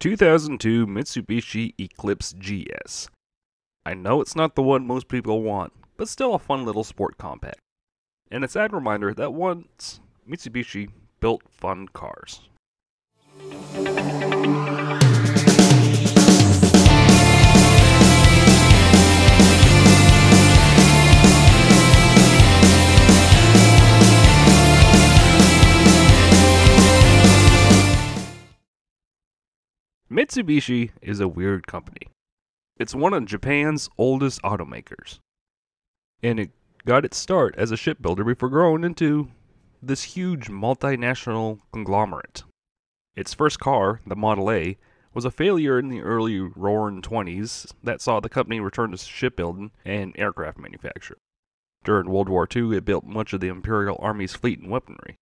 2002 Mitsubishi Eclipse GS. I know it's not the one most people want, but still a fun little sport compact. And a sad reminder that once Mitsubishi built fun cars. Mitsubishi is a weird company. It's one of Japan's oldest automakers. And it got its start as a shipbuilder before growing into this huge multinational conglomerate. Its first car, the Model A, was a failure in the early roaring 20s that saw the company return to shipbuilding and aircraft manufacture. During World War II, it built much of the Imperial Army's fleet and weaponry.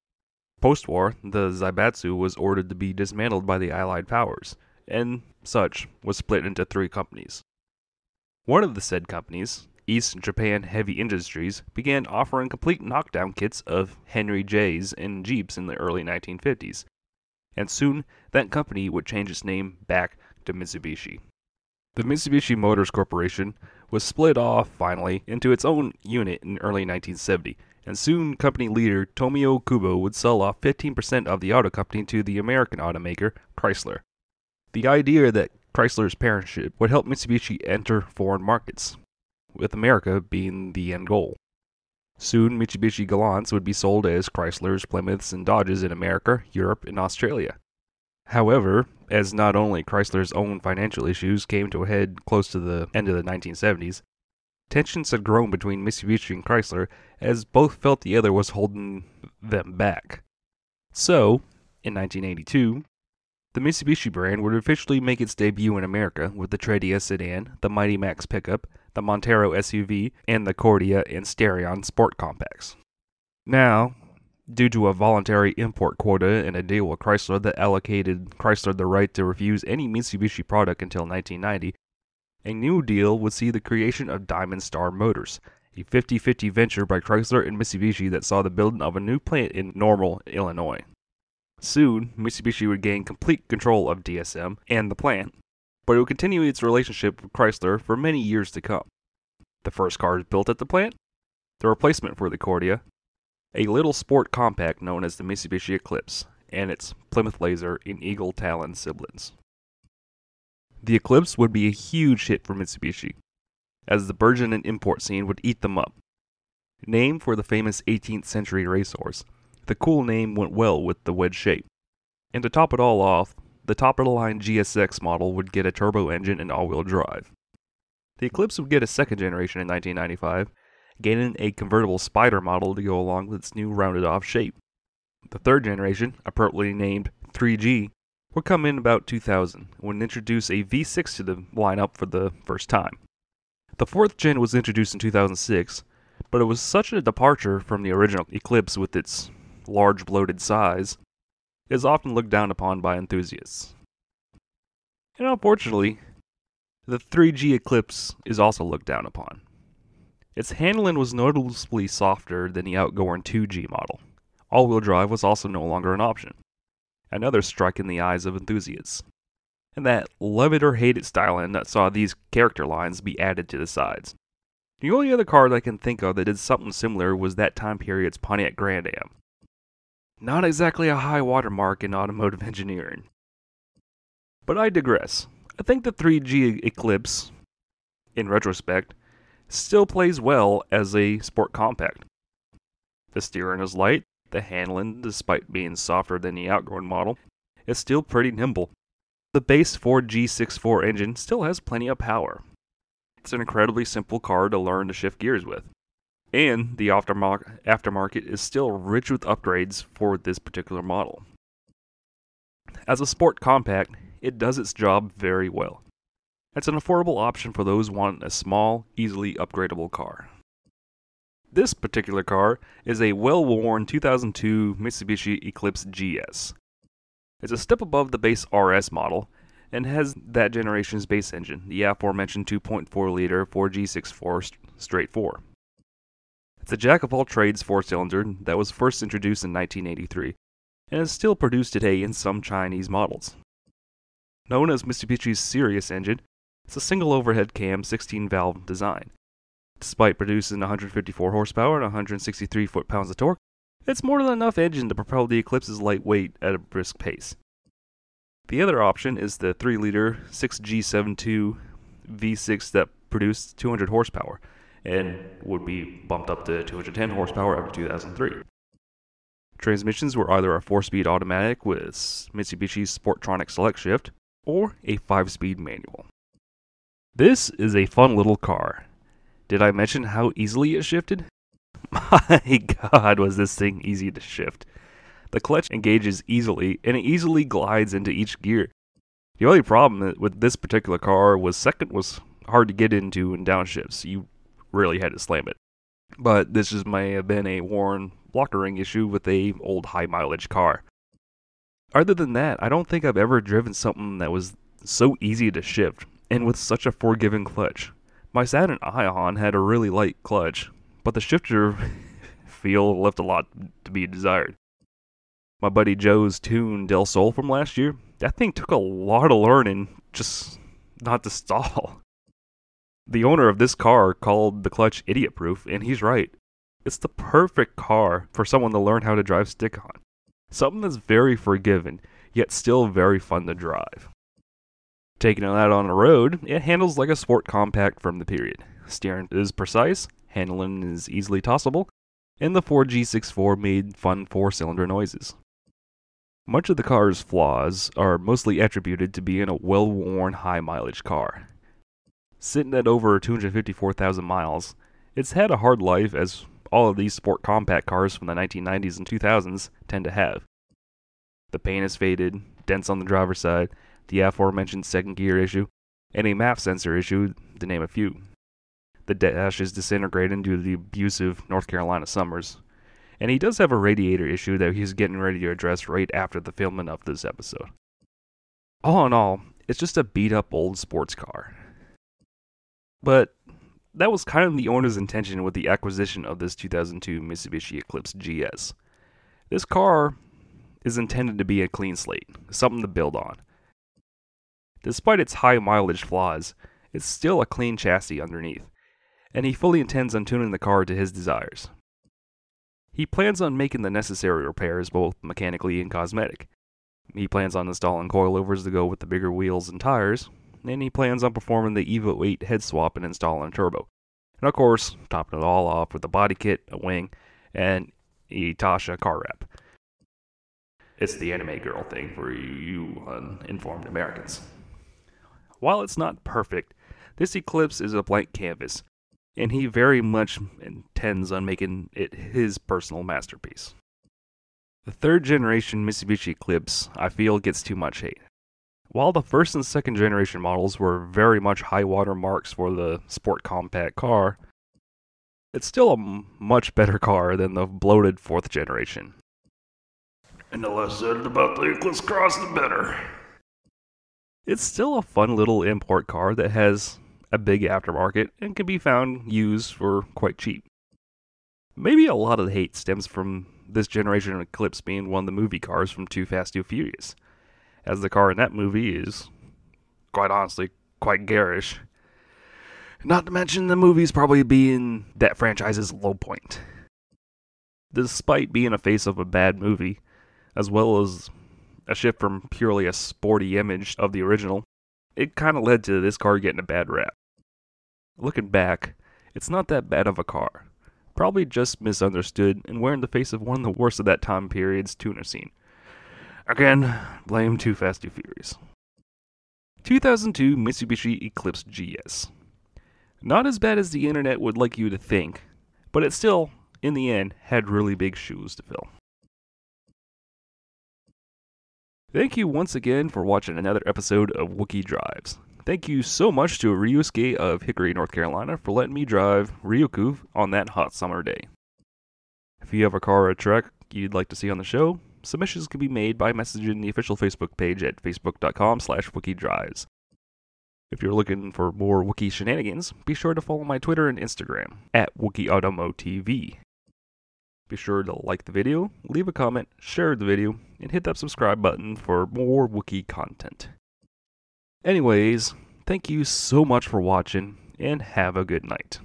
Post war, the Zaibatsu was ordered to be dismantled by the Allied powers, and such was split into three companies. One of the said companies, East Japan Heavy Industries, began offering complete knockdown kits of Henry J's and Jeeps in the early 1950s, and soon that company would change its name back to Mitsubishi. The Mitsubishi Motors Corporation was split off finally into its own unit in early 1970, and soon company leader Tomio Kubo would sell off 15% of the auto company to the American automaker Chrysler. The idea that Chrysler's parentship would help Mitsubishi enter foreign markets, with America being the end goal. Soon, Mitsubishi Gallants would be sold as Chrysler's, Plymouths, and Dodges in America, Europe, and Australia. However, as not only Chrysler's own financial issues came to a head close to the end of the 1970s, tensions had grown between Mitsubishi and Chrysler as both felt the other was holding them back. So, in 1982, the Mitsubishi brand would officially make its debut in America with the Tradia sedan, the Mighty Max pickup, the Montero SUV, and the Cordia and Sterion sport compacts. Now, due to a voluntary import quota and a deal with Chrysler that allocated Chrysler the right to refuse any Mitsubishi product until 1990, a new deal would see the creation of Diamond Star Motors, a 50 50 venture by Chrysler and Mitsubishi that saw the building of a new plant in Normal, Illinois. Soon, Mitsubishi would gain complete control of DSM and the plant, but it would continue its relationship with Chrysler for many years to come. The first cars built at the plant, the replacement for the Cordia, a little sport compact known as the Mitsubishi Eclipse, and its Plymouth Laser and Eagle Talon siblings. The Eclipse would be a huge hit for Mitsubishi, as the burgeoning import scene would eat them up. Named for the famous 18th century racehorse, the cool name went well with the wedge shape. And to top it all off, the top-of-the-line GSX model would get a turbo engine and all-wheel drive. The Eclipse would get a second generation in 1995, gaining a convertible spider model to go along with its new rounded-off shape. The third generation, appropriately named 3G, would come in about 2000 when introduce a V6 to the lineup for the first time. The fourth gen was introduced in 2006, but it was such a departure from the original Eclipse with its large bloated size, is often looked down upon by enthusiasts. And unfortunately, the 3G Eclipse is also looked down upon. Its handling was noticeably softer than the outgoing 2G model. All wheel drive was also no longer an option, another strike in the eyes of enthusiasts. And that love it or hate it styling that saw these character lines be added to the sides. The only other car I can think of that did something similar was that time period's Pontiac Grand Am, not exactly a high watermark in automotive engineering. But I digress. I think the 3G Eclipse, in retrospect, still plays well as a sport compact. The steering is light, the handling, despite being softer than the outgoing model, is still pretty nimble. The base Ford G64 engine still has plenty of power. It's an incredibly simple car to learn to shift gears with and the aftermarket is still rich with upgrades for this particular model. As a sport compact, it does its job very well. It's an affordable option for those wanting a small, easily upgradable car. This particular car is a well-worn 2002 Mitsubishi Eclipse GS. It's a step above the base RS model and has that generation's base engine, the aforementioned 2.4 liter 4G64 straight 4. It's a jack of all trades four cylinder that was first introduced in 1983 and is still produced today in some Chinese models. Known as Mitsubishi's Sirius engine, it's a single overhead cam 16 valve design. Despite producing 154 horsepower and 163 foot pounds of torque, it's more than enough engine to propel the Eclipse's lightweight at a brisk pace. The other option is the 3 liter 6G72 V6 that produced 200 horsepower and would be bumped up to 210 horsepower after 2003. Transmissions were either a 4-speed automatic with Mitsubishi's Sportronic Select Shift, or a 5-speed manual. This is a fun little car. Did I mention how easily it shifted? My god, was this thing easy to shift. The clutch engages easily, and it easily glides into each gear. The only problem with this particular car was second was hard to get into in downshifts. You really had to slam it. But this just may have been a worn blocker ring issue with a old high mileage car. Other than that, I don't think I've ever driven something that was so easy to shift and with such a forgiving clutch. My Saturn Ion had a really light clutch, but the shifter feel left a lot to be desired. My buddy Joe's tune Del Sol from last year, that thing took a lot of learning just not to stall. The owner of this car called the clutch idiot proof, and he's right. It's the perfect car for someone to learn how to drive stick on. Something that's very forgiving, yet still very fun to drive. Taking it out on the road, it handles like a sport compact from the period. Steering is precise, handling is easily tossable, and the 4G64 made fun four cylinder noises. Much of the car's flaws are mostly attributed to being a well worn high mileage car sitting at over 254,000 miles. It's had a hard life, as all of these sport compact cars from the 1990s and 2000s tend to have. The paint is faded, dents on the driver's side, the aforementioned second gear issue, and a map sensor issue, to name a few. The dash is disintegrating due to the abusive North Carolina summers. And he does have a radiator issue that he's getting ready to address right after the filming of this episode. All in all, it's just a beat up old sports car. But that was kind of the owner's intention with the acquisition of this 2002 Mitsubishi Eclipse GS. This car is intended to be a clean slate, something to build on. Despite its high mileage flaws, it's still a clean chassis underneath, and he fully intends on tuning the car to his desires. He plans on making the necessary repairs, both mechanically and cosmetic. He plans on installing coilovers to go with the bigger wheels and tires, and he plans on performing the Evo 8 head swap and installing a turbo. And of course, topping it all off with a body kit, a wing, and Itasha car wrap. It's the anime girl thing for you uninformed Americans. While it's not perfect, this Eclipse is a blank canvas, and he very much intends on making it his personal masterpiece. The third generation Mitsubishi Eclipse, I feel, gets too much hate. While the first and second generation models were very much high water marks for the sport compact car, it's still a much better car than the bloated fourth generation. And the less said about the Eclipse Cross, the better. It's still a fun little import car that has a big aftermarket and can be found used for quite cheap. Maybe a lot of the hate stems from this generation of Eclipse being one of the movie cars from Too Fast, Too Furious as the car in that movie is, quite honestly, quite garish. Not to mention the movie's probably being that franchise's low point. Despite being a face of a bad movie, as well as a shift from purely a sporty image of the original, it kind of led to this car getting a bad rap. Looking back, it's not that bad of a car. Probably just misunderstood and wearing the face of one of the worst of that time period's tuner scene. Again, blame Too Fast, Too Furious. 2002 Mitsubishi Eclipse GS. Not as bad as the internet would like you to think, but it still, in the end, had really big shoes to fill. Thank you once again for watching another episode of Wookie Drives. Thank you so much to Ryusuke of Hickory, North Carolina for letting me drive Ryuku on that hot summer day. If you have a car or a truck you'd like to see on the show, Submissions can be made by messaging the official Facebook page at facebook.com slash wikidrives. If you're looking for more Wookiee shenanigans, be sure to follow my Twitter and Instagram at WookieAutomotv. Be sure to like the video, leave a comment, share the video, and hit that subscribe button for more Wookiee content. Anyways, thank you so much for watching, and have a good night.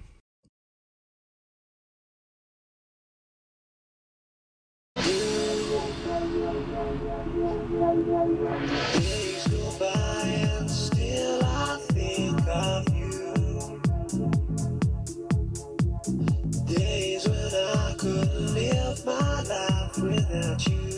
that you